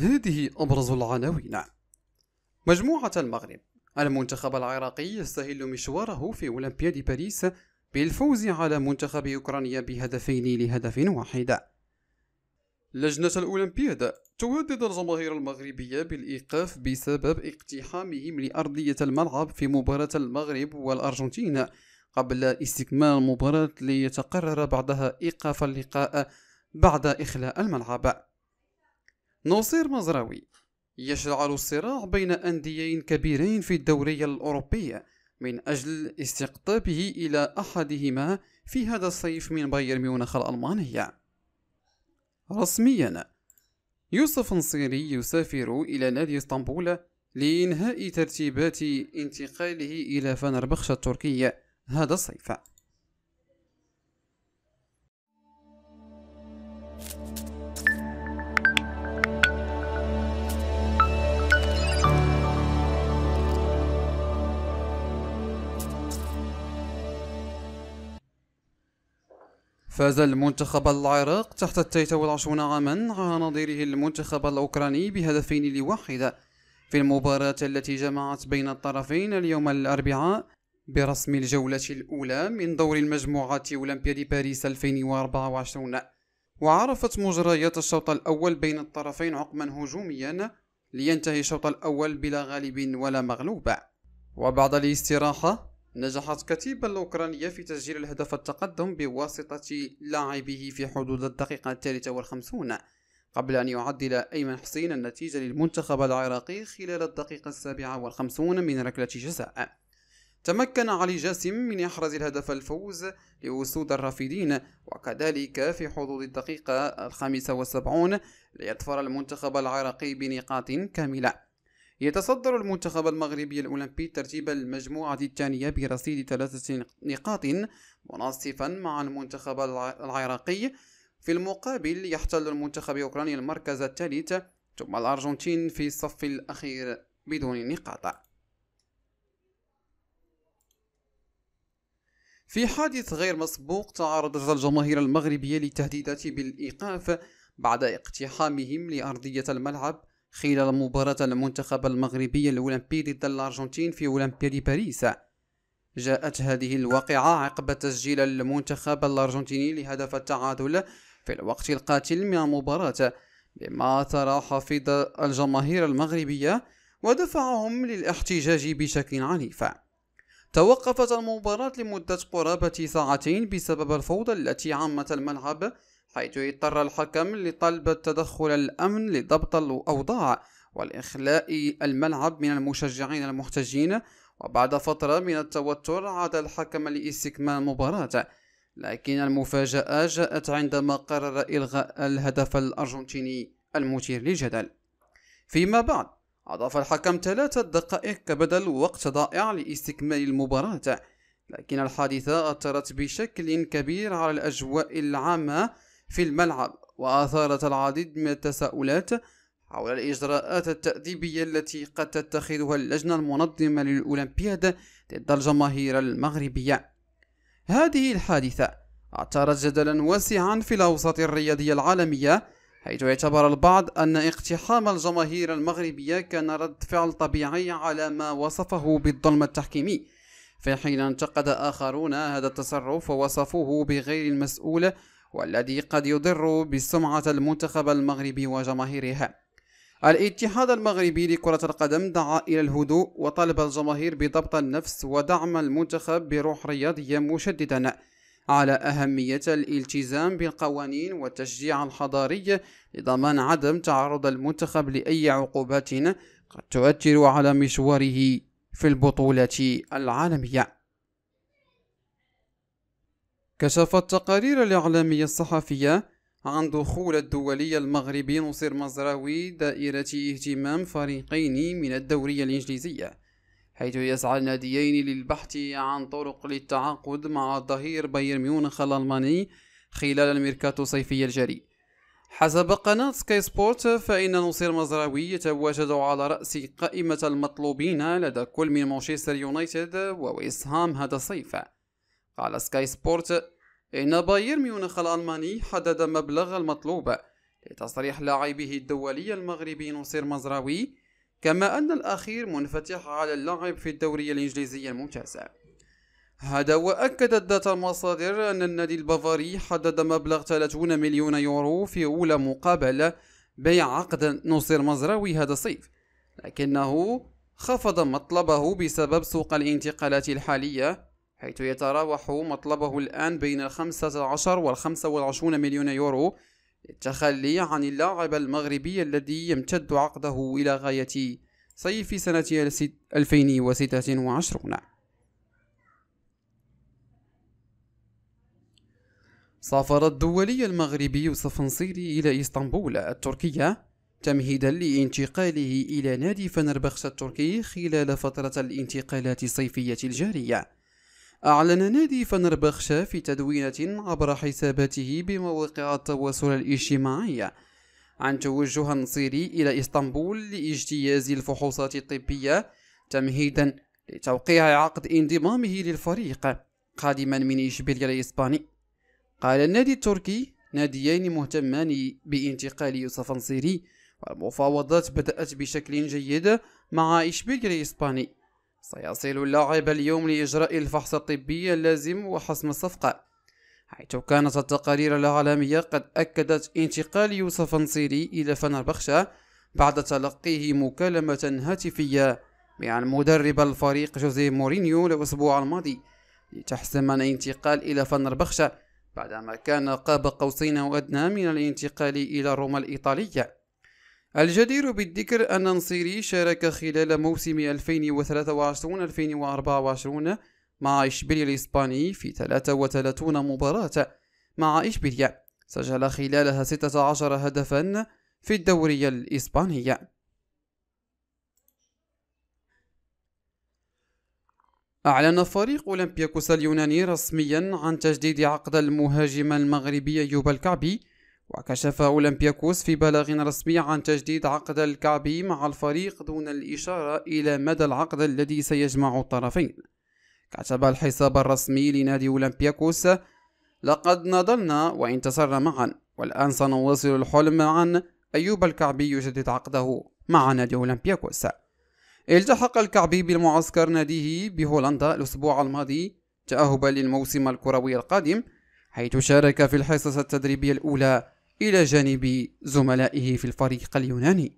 هذه أبرز العناوين نعم. مجموعة المغرب المنتخب العراقي يستهل مشواره في أولمبياد باريس بالفوز على منتخب أوكرانيا بهدفين لهدف واحد لجنة الأولمبياد تهدد الجماهير المغربية بالإيقاف بسبب اقتحامهم لأرضية الملعب في مباراة المغرب والأرجنتين قبل استكمال المباراة ليتقرر بعدها إيقاف اللقاء بعد إخلاء الملعب نصير مزراوي يشعل الصراع بين أنديين كبيرين في الدورية الأوروبية من أجل استقطابه إلى أحدهما في هذا الصيف من بايرن ميونخ الألمانية رسميا يوسف نصيري يسافر إلى نادي اسطنبول لإنهاء ترتيبات انتقاله إلى فنربخشة التركية هذا الصيف فاز المنتخب العراق تحت التيتا والعشرون عاما على نظيره المنتخب الأوكراني بهدفين لواحد في المباراة التي جمعت بين الطرفين اليوم الأربعاء برسم الجولة الأولى من دور المجموعات أولمبياد باريس 2024 وعرفت مجريات الشوط الأول بين الطرفين عقما هجوميا لينتهي الشوط الأول بلا غالب ولا مغلوب وبعد الاستراحة نجحت كتيبة الأوكرانية في تسجيل الهدف التقدم بواسطة لاعبه في حدود الدقيقة الثالثة والخمسون قبل أن يعدل أيمن حسين النتيجة للمنتخب العراقي خلال الدقيقة السابعة والخمسون من ركلة جزاء تمكن علي جاسم من إحراز الهدف الفوز لأسود الرافدين وكذلك في حدود الدقيقة الخامسة والسبعون ليظفر المنتخب العراقي بنقاط كاملة يتصدر المنتخب المغربي الأولمبي ترتيب المجموعة الثانية برصيد ثلاثة نقاط مناصفا مع المنتخب العراقي في المقابل يحتل المنتخب الأوكراني المركز الثالث ثم الأرجنتين في الصف الأخير بدون نقاط في حادث غير مسبوق تعرضت الجماهير المغربية للتهديدات بالإيقاف بعد اقتحامهم لأرضية الملعب خلال مباراة المنتخب المغربي الأولمبي ضد الأرجنتين في دي باريس جاءت هذه الواقعة عقب تسجيل المنتخب الأرجنتيني لهدف التعادل في الوقت القاتل من المباراة بما أثر حفيظ الجماهير المغربية ودفعهم للاحتجاج بشكل عنيف توقفت المباراة لمدة قرابة ساعتين بسبب الفوضى التي عمت الملعب حيث اضطر الحكم لطلب تدخل الأمن لضبط الأوضاع والإخلاء الملعب من المشجعين المحتجين وبعد فترة من التوتر عاد الحكم لاستكمال المباراة لكن المفاجأة جاءت عندما قرر إلغاء الهدف الأرجنتيني المثير للجدل فيما بعد أضاف الحكم ثلاثة دقائق كبدل وقت ضائع لاستكمال المباراة لكن الحادثة أثرت بشكل كبير على الأجواء العامة في الملعب وأثارت العديد من التساؤلات حول الإجراءات التأديبية التي قد تتخذها اللجنة المنظمة للأولمبياد ضد الجماهير المغربية هذه الحادثة أثارت جدلا واسعا في الأوساط الرياضية العالمية حيث اعتبر البعض أن اقتحام الجماهير المغربية كان رد فعل طبيعي على ما وصفه بالظلم التحكيمي في حين انتقد آخرون هذا التصرف ووصفوه بغير المسؤول والذي قد يضر بسمعة المنتخب المغربي وجماهيرها الاتحاد المغربي لكرة القدم دعا إلى الهدوء وطلب الجماهير بضبط النفس ودعم المنتخب بروح رياضية مشددا على أهمية الالتزام بالقوانين والتشجيع الحضاري لضمان عدم تعرض المنتخب لأي عقوبات قد تؤثر على مشواره في البطولة العالمية كشفت تقارير الإعلامية الصحفية عن دخول الدولي المغربي نصير مزراوي دائرة اهتمام فريقين من الدورية الإنجليزية حيث يسعى الناديين للبحث عن طرق للتعاقد مع ظهير بايرن ميونخ الألماني خلال الميركاتو الصيفي الجاري حسب قناة سكاي سبورت فإن نصير مزراوي يتواجد على رأس قائمة المطلوبين لدى كل من مانشستر يونايتد وويست هام هذا الصيف قال سكاي سبورت إن باير ميونخ الألماني حدد مبلغ المطلوب لتصريح لاعبه الدولي المغربي نصير مزراوي كما أن الأخير منفتح على اللعب في الدوري الإنجليزي الممتاز هذا وأكدت ذات المصادر أن النادي البافاري حدد مبلغ 30 مليون يورو في أولى مقابلة بيع عقد نصير مزراوي هذا الصيف لكنه خفض مطلبه بسبب سوق الانتقالات الحالية حيث يتراوح مطلبه الآن بين الخمسة عشر والخمسة والعشرون مليون يورو للتخلي عن اللاعب المغربي الذي يمتد عقده إلى غاية صيف سنة 2026 سافر الدولي المغربي يوسف نصيري إلى إسطنبول التركية تمهيدا لانتقاله إلى نادي فنربخش التركي خلال فترة الانتقالات الصيفية الجارية أعلن نادي فنربخشة في تدوينة عبر حساباته بمواقع التواصل الاجتماعي عن توجه نصيري إلى إسطنبول لاجتياز الفحوصات الطبية تمهيدا لتوقيع عقد انضمامه للفريق قادما من إشبيليا الإسباني قال النادي التركي ناديين مهتمان بانتقال يوسف نصيري والمفاوضات بدأت بشكل جيد مع إشبيليا الإسباني سيصل اللاعب اليوم لإجراء الفحص الطبي اللازم وحسم الصفقة حيث كانت التقارير العالمية قد أكدت انتقال يوسف نصيري إلى فنربخشة بعد تلقيه مكالمة هاتفية مع المدرب الفريق جوزيه مورينيو الأسبوع الماضي لتحسم الانتقال إلى فنربخشة بعدما كان قاب قوسين أدنى من الانتقال إلى روما الإيطالية الجدير بالذكر أن نصيري شارك خلال موسم 2023-2024 مع إشبيليا الإسباني في 33 مباراة مع إشبيليا سجل خلالها 16 هدفا في الدوري الإسباني أعلن فريق أولمبياكوس اليوناني رسميا عن تجديد عقد المهاجم المغربي يوبا الكعبي وكشف أولمبياكوس في بلاغ رسمي عن تجديد عقد الكعبي مع الفريق دون الإشارة إلى مدى العقد الذي سيجمع الطرفين كتب الحساب الرسمي لنادي أولمبياكوس لقد نضلنا وانتصرنا معا والآن سنواصل الحلم معا أيوب الكعبي يجدد عقده مع نادي أولمبياكوس التحق الكعبي بالمعسكر ناديه بهولندا الأسبوع الماضي تأهبا للموسم الكروي القادم حيث شارك في الحصص التدريبية الأولى إلى جانب زملائه في الفريق اليوناني